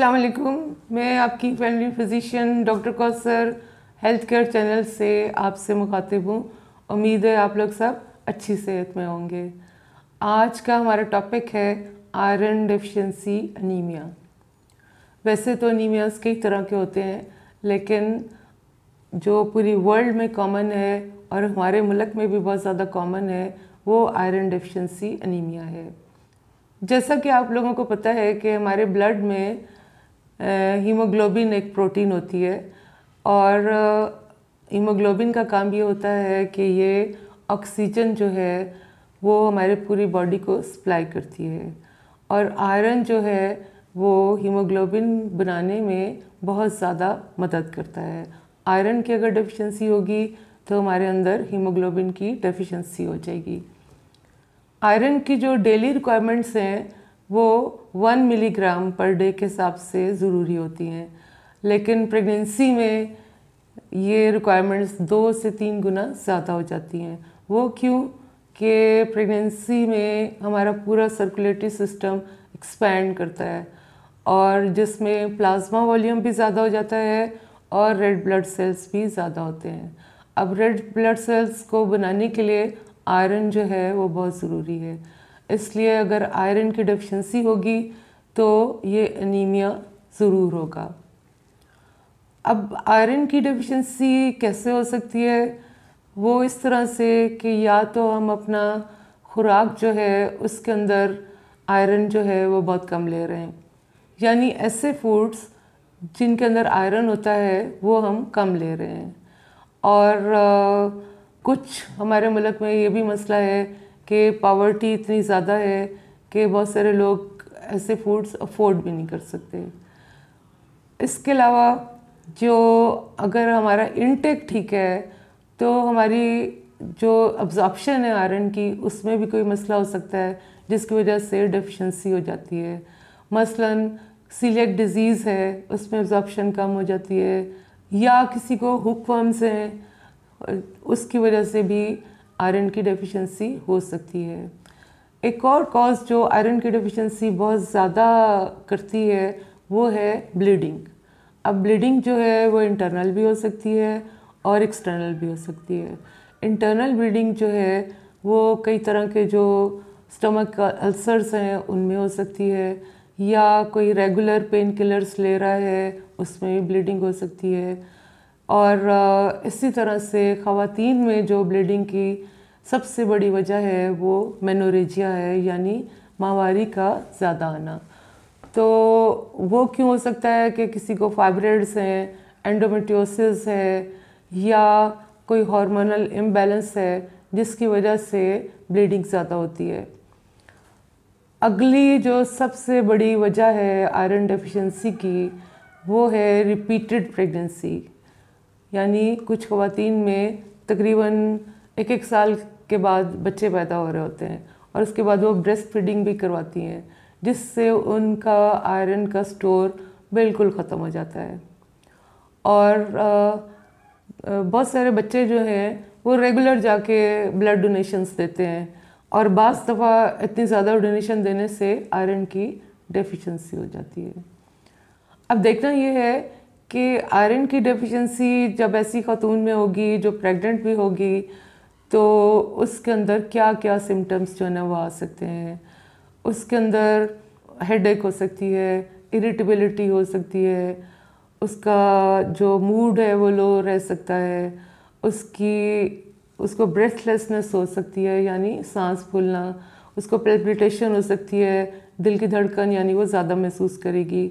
वालेकुम मैं आपकी family physician doctor Kausar health care channel से आपसे मुखातिब हूँ उम्मीद है आप लोग सब अच्छी सेहत में होंगे आज का हमारा टॉपिक है आयरन डिफिशेंसी अनीमिया वैसे तो अनीमियाज कई तरह के होते हैं लेकिन जो पूरी वर्ल्ड में कॉमन है और हमारे मुल्क में भी बहुत ज़्यादा कॉमन है वो आयरन डिफिशेंसी अनीमिया है जैसा कि आप लोगों को पता है कि हमारे ब्लड में हीमोग्लोबिन एक प्रोटीन होती है और हीमोग्लोबिन का काम ये होता है कि ये ऑक्सीजन जो है वो हमारे पूरी बॉडी को सप्लाई करती है और आयरन जो है वो हीमोग्लोबिन बनाने में बहुत ज़्यादा मदद करता है आयरन की अगर डेफिशिएंसी होगी तो हमारे अंदर हीमोग्लोबिन की डेफिशिएंसी हो जाएगी आयरन की जो डेली रिक्वायरमेंट्स हैं वो वन मिलीग्राम पर डे के हिसाब से ज़रूरी होती हैं लेकिन प्रेगनेंसी में ये रिक्वायरमेंट्स दो से तीन गुना ज़्यादा हो जाती हैं वो क्यों कि प्रेगनेंसी में हमारा पूरा सर्कुलेटरी सिस्टम एक्सपैंड करता है और जिसमें प्लाज्मा वॉल्यूम भी ज़्यादा हो जाता है और रेड ब्लड सेल्स भी ज़्यादा होते हैं अब रेड ब्लड सेल्स को बनाने के लिए आयरन जो है वो बहुत ज़रूरी है इसलिए अगर आयरन की डिफिशेंसी होगी तो ये एनीमिया ज़रूर होगा अब आयरन की डिफिशेंसी कैसे हो सकती है वो इस तरह से कि या तो हम अपना खुराक जो है उसके अंदर आयरन जो है वो बहुत कम ले रहे हैं यानी ऐसे फूड्स जिनके अंदर आयरन होता है वो हम कम ले रहे हैं और आ, कुछ हमारे मुल्क में ये भी मसला है कि पावर्टी इतनी ज़्यादा है कि बहुत सारे लोग ऐसे फूड्स अफोर्ड भी नहीं कर सकते इसके अलावा जो अगर हमारा इनटेक ठीक है तो हमारी जो अब्जॉर्प्शन है आयरन की उसमें भी कोई मसला हो सकता है जिसकी वजह से डेफिशिएंसी हो जाती है मसलन सीलियक डिजीज़ है उसमें एब्जॉर्प्शन कम हो जाती है या किसी को हुक्म्स हैं उसकी वजह से भी आयरन की डेफिशिएंसी हो सकती है एक और कॉज जो आयरन की डेफिशिएंसी बहुत ज़्यादा करती है वो है ब्लीडिंग अब ब्लीडिंग जो है वो इंटरनल भी हो सकती है और एक्सटर्नल भी हो सकती है इंटरनल ब्लीडिंग जो है वो कई तरह के जो स्टमक अल्सर्स हैं उनमें हो सकती है या कोई रेगुलर पेन किलर्स ले रहा है उसमें भी ब्लीडिंग हो सकती है और इसी तरह से ख़वातीन में जो ब्लीडिंग की सबसे बड़ी वजह है वो मेनोरेजिया है यानी माहवारी का ज़्यादा आना तो वो क्यों हो सकता है कि किसी को फाइब्रेड्स हैं एंडोमेट्योसिस है या कोई हार्मोनल इम्बेलेंस है जिसकी वजह से ब्लीडिंग ज़्यादा होती है अगली जो सबसे बड़ी वजह है आयरन डेफिशिएंसी की वो है रिपीटेड प्रेगनेंसी यानी कुछ खुवान में तकरीबन एक एक साल के बाद बच्चे पैदा हो रहे होते हैं और उसके बाद वो ब्रेस्ट फीडिंग भी करवाती हैं जिससे उनका आयरन का स्टोर बिल्कुल ख़त्म हो जाता है और बहुत सारे बच्चे जो हैं वो रेगुलर जाके ब्लड डोनेशंस देते हैं और बस दफ़ा इतनी ज़्यादा डोनेशन देने से आयरन की डेफिशिएंसी हो जाती है अब देखना ये है कि आयरन की डेफिशिएंसी जब ऐसी खातून में होगी जो प्रेग्नेंट भी होगी तो उसके अंदर क्या क्या सिम्टम्स जो है वो आ सकते हैं उसके अंदर हेड हो सकती है इरिटेबिलिटी हो सकती है उसका जो मूड है वो लो रह सकता है उसकी उसको ब्रेथलेसनेस हो सकती है यानी सांस फूलना उसको प्रेपिटेशन हो सकती है दिल की धड़कन यानी वो ज़्यादा महसूस करेगी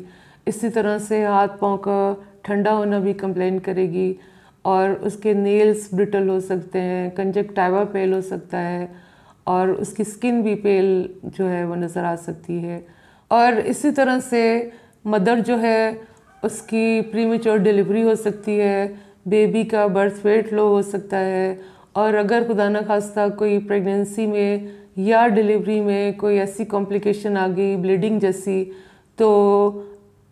इसी तरह से हाथ पाँव का ठंडा होना भी कंप्लेन करेगी और उसके नेल्स ब्रिटल हो सकते हैं कंजक्टाइवा पेल हो सकता है और उसकी स्किन भी पेल जो है वो नज़र आ सकती है और इसी तरह से मदर जो है उसकी प्रीमेच्योर डिलीवरी हो सकती है बेबी का बर्थ वेट लो हो सकता है और अगर खुदा न खास्ता कोई प्रेगनेंसी में या डिलीवरी में कोई ऐसी कॉम्प्लिकेशन आ गई ब्लीडिंग जैसी तो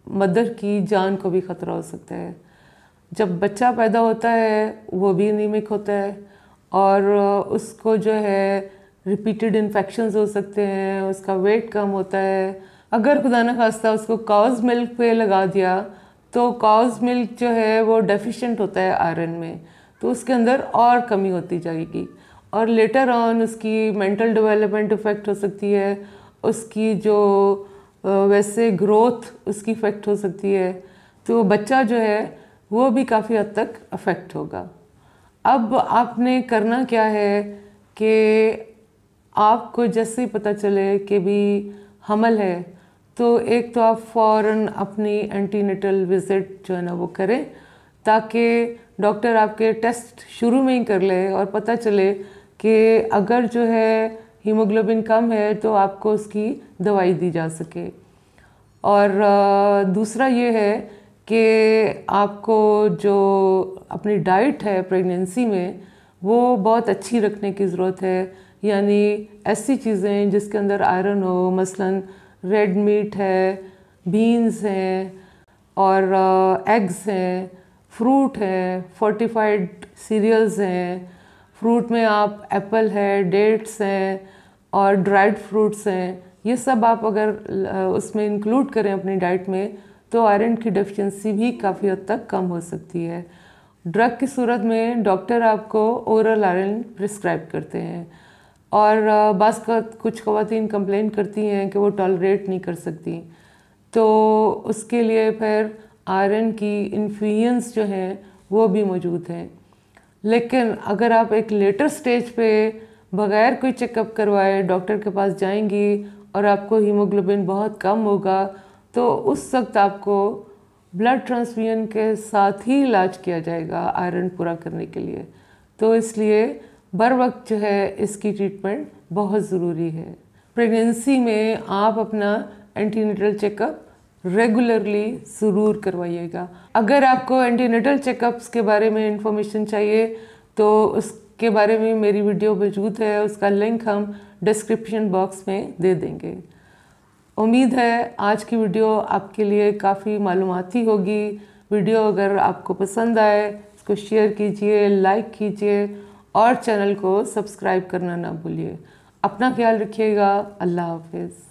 मदर की जान को भी ख़तरा हो सकता है जब बच्चा पैदा होता है वो भी अनिमिक होता है और उसको जो है रिपीटेड इन्फेक्शन हो सकते हैं उसका वेट कम होता है अगर खुदा न खास्ता उसको काउज मिल्क पे लगा दिया तो काउज मिल्क जो है वो डेफिशिएंट होता है आयरन में तो उसके अंदर और कमी होती जाएगी और लेटर ऑन उसकी मेंटल डेवलपमेंट इफ़ेक्ट हो सकती है उसकी जो वैसे ग्रोथ उसकी इफ़ेक्ट हो सकती है तो बच्चा जो है वो भी काफ़ी हद तक अफेक्ट होगा अब आपने करना क्या है कि आपको जैसे ही पता चले कि भी हमल है तो एक तो आप फ़ौर अपनी एंटीनेटल विज़िट जो है ना वो करें ताकि डॉक्टर आपके टेस्ट शुरू में ही कर ले और पता चले कि अगर जो है हीमोग्लोबिन कम है तो आपको उसकी दवाई दी जा सके और दूसरा ये है कि आपको जो अपनी डाइट है प्रेगनेंसी में वो बहुत अच्छी रखने की ज़रूरत है यानी ऐसी चीज़ें जिसके अंदर आयरन हो मसलन रेड मीट है बीन्स हैं और एग्स हैं फ्रूट हैं फोर्टिफाइड सीरियल्स हैं फ्रूट में आप एप्पल है डेट्स हैं और ड्राइड फ्रूट्स हैं ये सब आप अगर उसमें इंक्लूड करें अपनी डाइट में तो आयरन की डेफिशिएंसी भी काफ़ी हद तक कम हो सकती है ड्रग की सूरत में डॉक्टर आपको ओरल आयरन प्रिस्क्राइब करते हैं और बस कुछ खातन कंप्लेन करती हैं कि वो टॉलरेट नहीं कर सकती तो उसके लिए फिर आयरन की इन्फ्यूजन्स जो हैं वो भी मौजूद हैं लेकिन अगर आप एक लेटर स्टेज पे बगैर कोई चेकअप करवाए डॉक्टर के पास जाएंगी और आपको हीमोग्लोबिन बहुत कम होगा तो उस वक्त आपको ब्लड ट्रांसफ्यूजन के साथ ही इलाज किया जाएगा आयरन पूरा करने के लिए तो इसलिए बर वक्त जो है इसकी ट्रीटमेंट बहुत ज़रूरी है प्रेगनेंसी में आप अपना एंटीनेटल चेकअप रेगुलरली ज़रूर करवाइएगा अगर आपको एंटीनेटल चेकअप्स के बारे में इंफॉर्मेशन चाहिए तो उसके बारे में मेरी वीडियो मौजूद है उसका लिंक हम डिस्क्रिप्शन बॉक्स में दे देंगे उम्मीद है आज की वीडियो आपके लिए काफ़ी मालूमती होगी वीडियो अगर आपको पसंद आए इसको शेयर कीजिए लाइक कीजिए और चैनल को सब्सक्राइब करना ना भूलिए अपना ख्याल रखिएगा अल्लाह हाफिज़